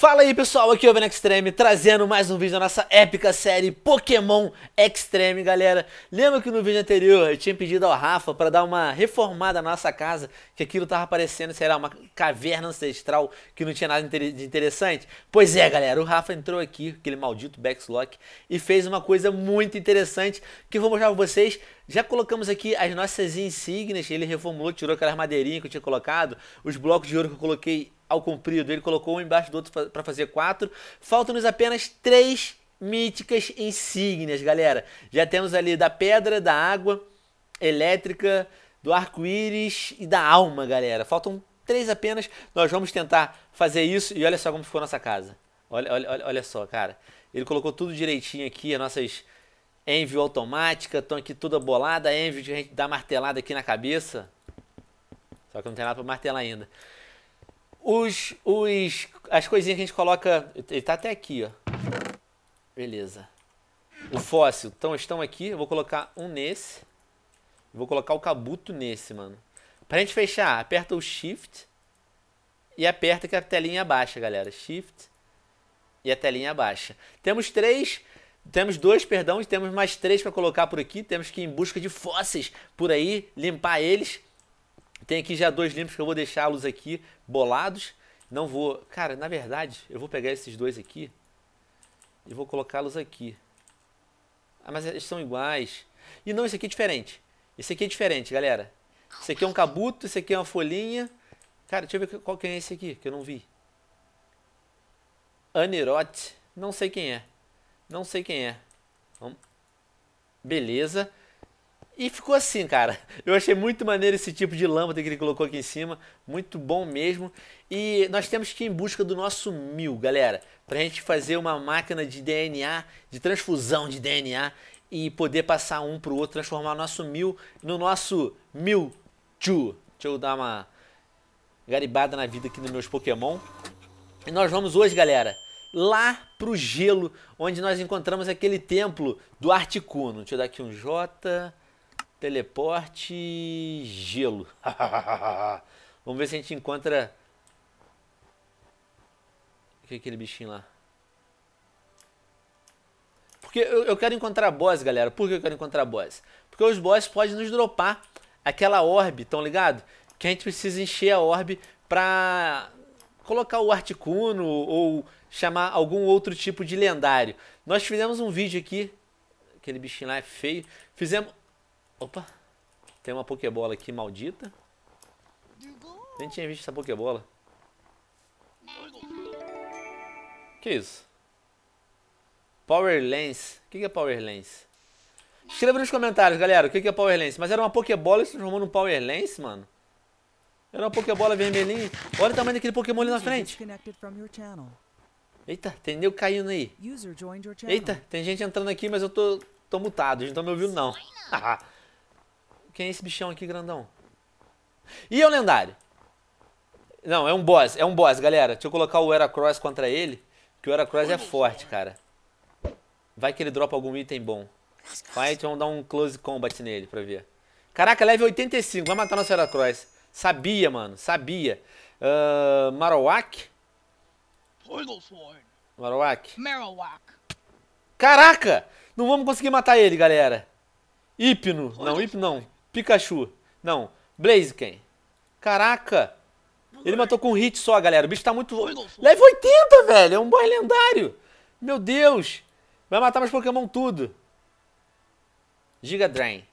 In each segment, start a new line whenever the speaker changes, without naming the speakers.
Fala aí pessoal, aqui é o Ben Extreme trazendo mais um vídeo da nossa épica série Pokémon Extreme, galera. Lembra que no vídeo anterior eu tinha pedido ao Rafa para dar uma reformada na nossa casa, que aquilo tava parecendo, sei lá, uma caverna ancestral que não tinha nada de interessante? Pois é, galera, o Rafa entrou aqui, aquele maldito Backlock e fez uma coisa muito interessante que eu vou mostrar pra vocês já colocamos aqui as nossas insígnias, ele reformulou, tirou aquelas madeirinhas que eu tinha colocado, os blocos de ouro que eu coloquei ao comprido, ele colocou um embaixo do outro para fazer quatro. Faltam-nos apenas três míticas insígnias, galera. Já temos ali da pedra, da água, elétrica, do arco-íris e da alma, galera. Faltam três apenas. Nós vamos tentar fazer isso e olha só como ficou nossa casa. Olha, olha, olha só, cara. Ele colocou tudo direitinho aqui, as nossas Envio automática, estão aqui toda bolada, envio de gente dar martelada aqui na cabeça. Só que não tem nada para martelar ainda. Os, os, as coisinhas que a gente coloca, ele tá até aqui, ó. Beleza. O fóssil, então estão aqui, eu vou colocar um nesse. Vou colocar o cabuto nesse, mano. Pra gente fechar, aperta o Shift e aperta que a telinha é baixa galera. Shift e a telinha é baixa. Temos três temos dois, perdão, e temos mais três para colocar por aqui. Temos que ir em busca de fósseis por aí, limpar eles. Tem aqui já dois limpos que eu vou deixá-los aqui bolados. Não vou... Cara, na verdade, eu vou pegar esses dois aqui e vou colocá-los aqui. Ah, mas eles são iguais. E não, esse aqui é diferente. Esse aqui é diferente, galera. Esse aqui é um cabuto, esse aqui é uma folhinha. Cara, deixa eu ver qual que é esse aqui, que eu não vi. anerote Não sei quem é. Não sei quem é. Vamos. Beleza. E ficou assim, cara. Eu achei muito maneiro esse tipo de lâmpada que ele colocou aqui em cima. Muito bom mesmo. E nós temos que ir em busca do nosso mil, galera. Pra gente fazer uma máquina de DNA, de transfusão de DNA. E poder passar um pro outro, transformar nosso mil no nosso mil two. Deixa eu dar uma garibada na vida aqui nos meus Pokémon. E nós vamos hoje, galera, lá pro gelo, onde nós encontramos aquele templo do Articuno. Deixa eu dar aqui um J, teleporte, gelo. Vamos ver se a gente encontra... O que é aquele bichinho lá? Porque eu, eu quero encontrar boss, galera. Por que eu quero encontrar boss? Porque os boss podem nos dropar aquela orbe, tão ligado? Que a gente precisa encher a orbe pra colocar o Articuno ou chamar algum outro tipo de lendário. Nós fizemos um vídeo aqui, aquele bichinho lá é feio. Fizemos. Opa! Tem uma Pokébola aqui maldita. Nem tinha visto essa Pokébola. Que isso? Power Lens. O que é Power Lens? Escreva nos comentários, galera, o que é Power Lens. Mas era uma Pokébola e se transformou num Power Lens, mano? Era uma Pokébola vermelhinha. Olha o tamanho daquele Pokémon ali na frente. Eita, tem nego caindo aí. Eita, tem gente entrando aqui, mas eu tô, tô mutado. Eles não tá me ouvindo, não. Quem é esse bichão aqui, grandão? E é o lendário? Não, é um boss. É um boss, galera. Deixa eu colocar o Heracross contra ele. Que o Heracross é forte, cara. Vai que ele dropa algum item bom. Fight, vamos dar um close combat nele pra ver. Caraca, level 85. Vai matar nosso Heracross. Sabia, mano, sabia. Uh, Marowak? Marowak? Marowak. Caraca! Não vamos conseguir matar ele, galera. Hipno. Não, Hipno não. Pikachu. Não. Blaziken. Caraca! Ele matou com um hit só, galera. O bicho tá muito... Leva 80, velho! É um boy lendário! Meu Deus! Vai matar mais Pokémon tudo. Giga Drain.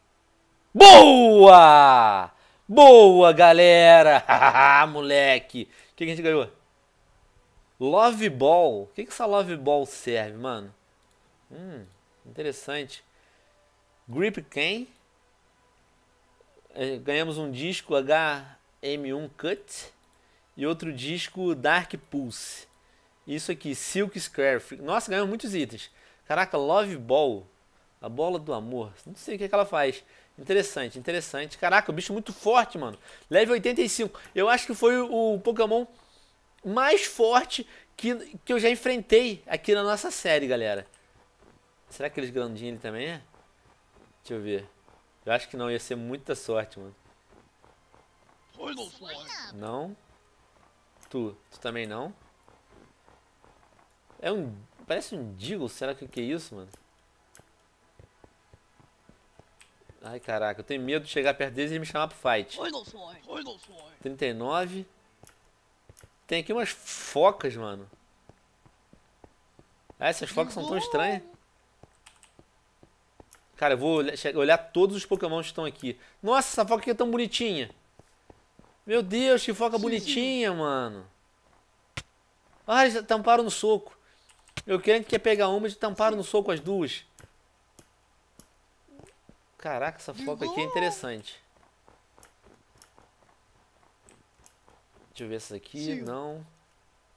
Boa! Boa, galera! Moleque! O que a gente ganhou? Love Ball. O que, que essa Love Ball serve, mano? Hum, interessante. Grip Can. É, ganhamos um disco HM1 Cut. E outro disco Dark Pulse. Isso aqui, Silk Scarf. Nossa, ganhamos muitos itens. Caraca, Love Ball. A bola do amor. Não sei o que, é que ela faz. Interessante, interessante. Caraca, o bicho é muito forte, mano. Level 85. Eu acho que foi o Pokémon mais forte que, que eu já enfrentei aqui na nossa série, galera. Será que eles grandinhos ele também é? Deixa eu ver. Eu acho que não, ia ser muita sorte, mano. Não. Tu, tu também não? É um... Parece um Deagle, será que, que é isso, mano? Ai, caraca, eu tenho medo de chegar perto deles e me chamar pro fight. 39. Tem aqui umas focas, mano. Ah, essas focas são tão estranhas. Cara, eu vou olhar todos os pokémons que estão aqui. Nossa, essa foca aqui é tão bonitinha. Meu Deus, que foca sim, bonitinha, sim. mano. Ah, eles tamparam no soco. Eu quero que quer pegar uma, eles tamparam no soco as duas. Caraca, essa foca aqui é interessante. Deixa eu ver essa aqui. Não.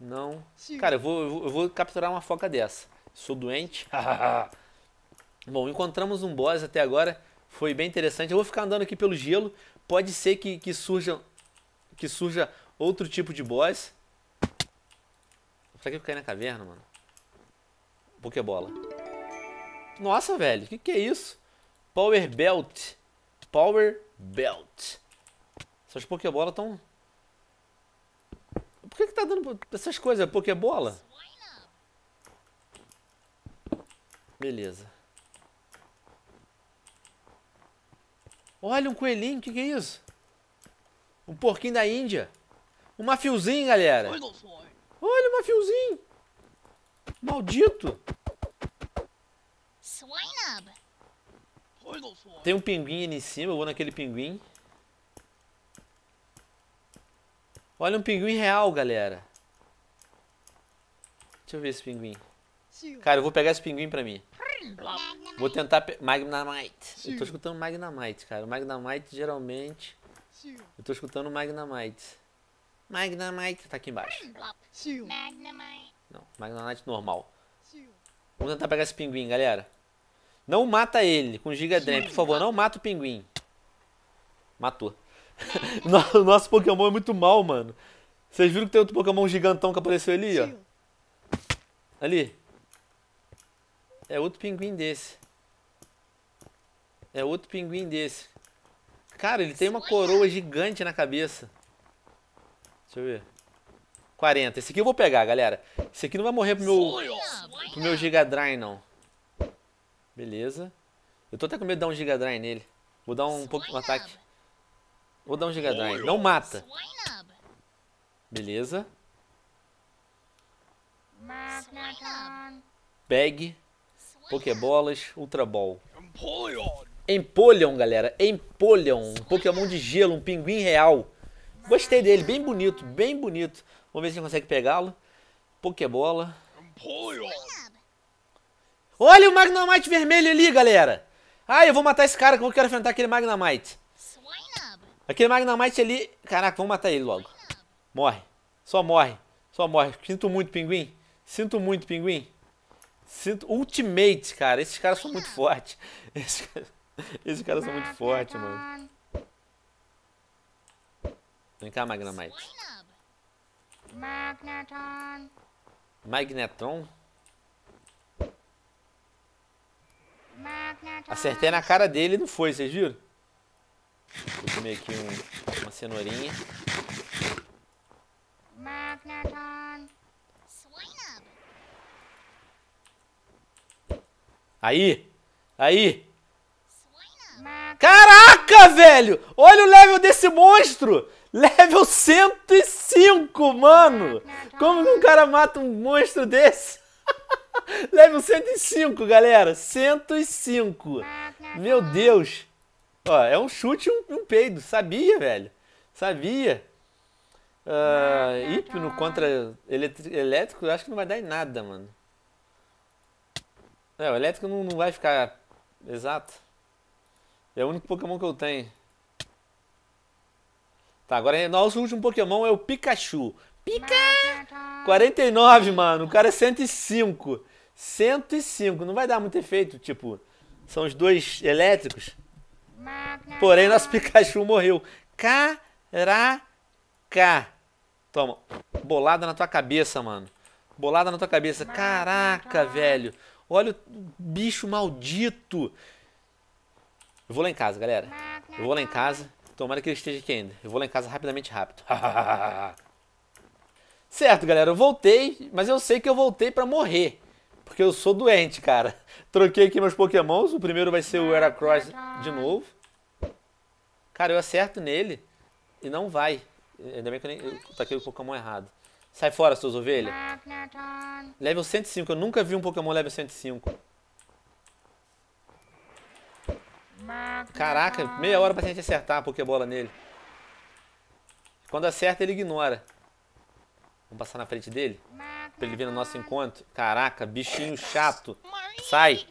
Não. Cara, eu vou, eu vou capturar uma foca dessa. Sou doente. Bom, encontramos um boss até agora. Foi bem interessante. Eu vou ficar andando aqui pelo gelo. Pode ser que, que, surja, que surja outro tipo de boss. Será que eu caí na caverna, mano? Pokébola. Nossa, velho. O que, que é isso? Power Belt. Power Belt. Essas Pokébolas estão... Por que que tá dando essas coisas? É Pokébola? Beleza. Olha um coelhinho, o que, que é isso? Um porquinho da Índia. Um mafiozinho, galera. Olha o mafiozinho. Maldito. Swine up. Tem um pinguim ali em cima, eu vou naquele pinguim. Olha um pinguim real, galera. Deixa eu ver esse pinguim. Cara, eu vou pegar esse pinguim pra mim. Vou tentar... Magnamite. Eu tô escutando Magnamite, cara. Magnamite, geralmente... Eu tô escutando Magnamite. Magnamite tá aqui embaixo. Não, Magnamite normal. Vamos tentar pegar esse pinguim, galera. Não mata ele com Giga Drain, por favor, não mata o pinguim. Matou. o nosso Pokémon é muito mal, mano. Vocês viram que tem outro Pokémon gigantão que apareceu ali, ó? Ali. É outro pinguim desse. É outro pinguim desse. Cara, ele tem uma coroa gigante na cabeça. Deixa eu ver. 40. Esse aqui eu vou pegar, galera. Esse aqui não vai morrer pro meu, pro meu Giga Drain, não. Beleza. Eu tô até com medo de dar um Giga Drain nele. Vou dar um Swine pouco de um ataque. Vou dar um Giga Drain. Não mata. Beleza. Bag. Pokébolas. Ultra Ball. Empoleon, galera. Empoleon. Um Pokémon de gelo. Um pinguim real. Gostei dele. Bem bonito. Bem bonito. Vamos ver se a gente consegue pegá-lo. Pokébola. Empoleon. Olha o Magnamite vermelho ali, galera. Ah, eu vou matar esse cara, que eu quero enfrentar aquele Magnamite. Aquele Magnamite ali... Caraca, vamos matar ele logo. Morre. Só morre. Só morre. Sinto muito, pinguim. Sinto muito, pinguim. Sinto... Ultimate, cara. Esses caras são muito fortes. Esses caras, são muito fortes, mano. Vem cá, Magnamite. Magneton. Magnetron? Acertei na cara dele e não foi, vocês viram? Vou comer aqui um, uma cenourinha. Aí! Aí! Caraca, velho! Olha o level desse monstro! Level 105, mano! Como que um cara mata um monstro desse? Level 105, galera. 105. Meu Deus. Ó, é um chute e um, um peido. Sabia, velho. Sabia. Uh, ah, hipno contra elétrico, eu acho que não vai dar em nada, mano. É, o elétrico não, não vai ficar exato. É o único Pokémon que eu tenho. Tá, agora é nosso último Pokémon é o Pikachu. Pika! 49, mano. O cara é 105. 105. Não vai dar muito efeito, tipo, são os dois elétricos. Porém, nosso Pikachu morreu. Caraca! Toma, bolada na tua cabeça, mano. Bolada na tua cabeça. Caraca, velho. Olha o bicho maldito. Eu vou lá em casa, galera. Eu vou lá em casa. Tomara que ele esteja aqui ainda. Eu vou lá em casa rapidamente, rápido. certo, galera. Eu voltei, mas eu sei que eu voltei pra morrer porque eu sou doente, cara. Troquei aqui meus pokémons, o primeiro vai ser o ah, Heracross tá, tá. de novo. Cara, eu acerto nele e não vai. Ainda bem que eu, nem, eu taquei o pokémon errado. Sai fora, suas ovelhas. Ah, level 105, eu nunca vi um pokémon level 105. Caraca, meia hora pra gente acertar a pokébola nele. Quando acerta, ele ignora. Vamos passar na frente dele? pra ele vir no nosso encontro. Caraca, bichinho chato. Sai.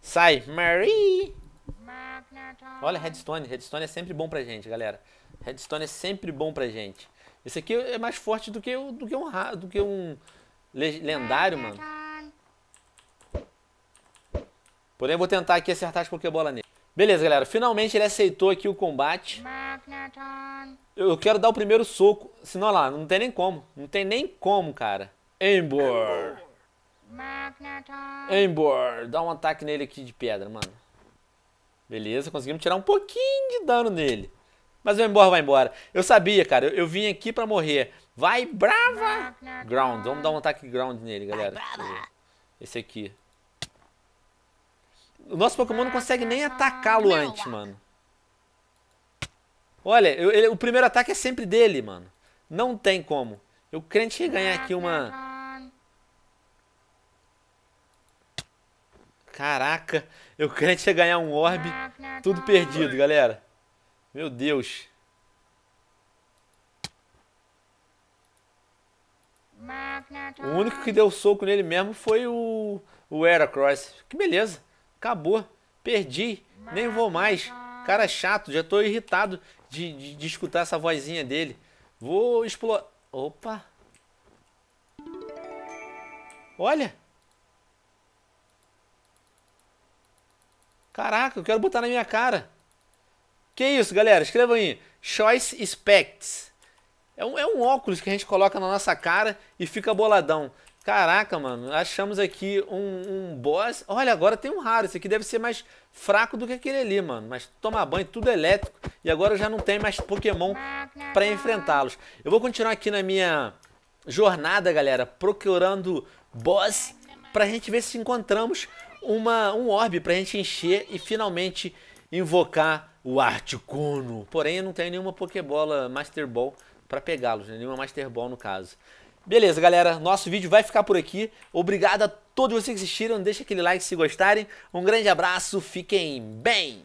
Sai. Marie. Olha, redstone. Redstone é sempre bom pra gente, galera. Redstone é sempre bom pra gente. Esse aqui é mais forte do que, do que um, do que um lendário, mano. Porém, eu vou tentar aqui acertar as pokebolas nele. Beleza, galera. Finalmente ele aceitou aqui o combate. Eu quero dar o primeiro soco. Senão, lá, não tem nem como. Não tem nem como, cara. Embor. Embor. Dá um ataque nele aqui de pedra, mano. Beleza, conseguimos tirar um pouquinho de dano nele. Mas o Embor vai embora. Eu sabia, cara. Eu, eu vim aqui pra morrer. Vai, brava! Ground. Vamos dar um ataque ground nele, galera. Esse aqui. O nosso Pokémon não consegue nem atacá-lo antes, mano. Olha, eu, ele, o primeiro ataque é sempre dele, mano. Não tem como. Eu crente que ganhar aqui uma Caraca, eu crente ia ganhar um orb, tudo perdido, galera. Meu Deus. O único que deu soco nele mesmo foi o, o Heracross. Que beleza, acabou, perdi, nem vou mais. Cara chato, já tô irritado de, de, de escutar essa vozinha dele. Vou explorar... Opa! Olha! Caraca, eu quero botar na minha cara. Que isso, galera? Escrevam aí. Choice Specs. É um, é um óculos que a gente coloca na nossa cara e fica boladão. Caraca, mano, achamos aqui um, um boss. Olha, agora tem um raro. Esse aqui deve ser mais fraco do que aquele ali, mano. Mas tomar banho, tudo é elétrico. E agora já não tem mais Pokémon para enfrentá-los. Eu vou continuar aqui na minha jornada, galera, procurando boss pra gente ver se encontramos uma, um orbe pra gente encher e finalmente invocar o Articuno. Porém, eu não tenho nenhuma Pokébola Master Ball pra pegá-los, né? nenhuma Master Ball no caso. Beleza, galera, nosso vídeo vai ficar por aqui. Obrigado a todos vocês que assistiram, deixa aquele like se gostarem. Um grande abraço, fiquem bem!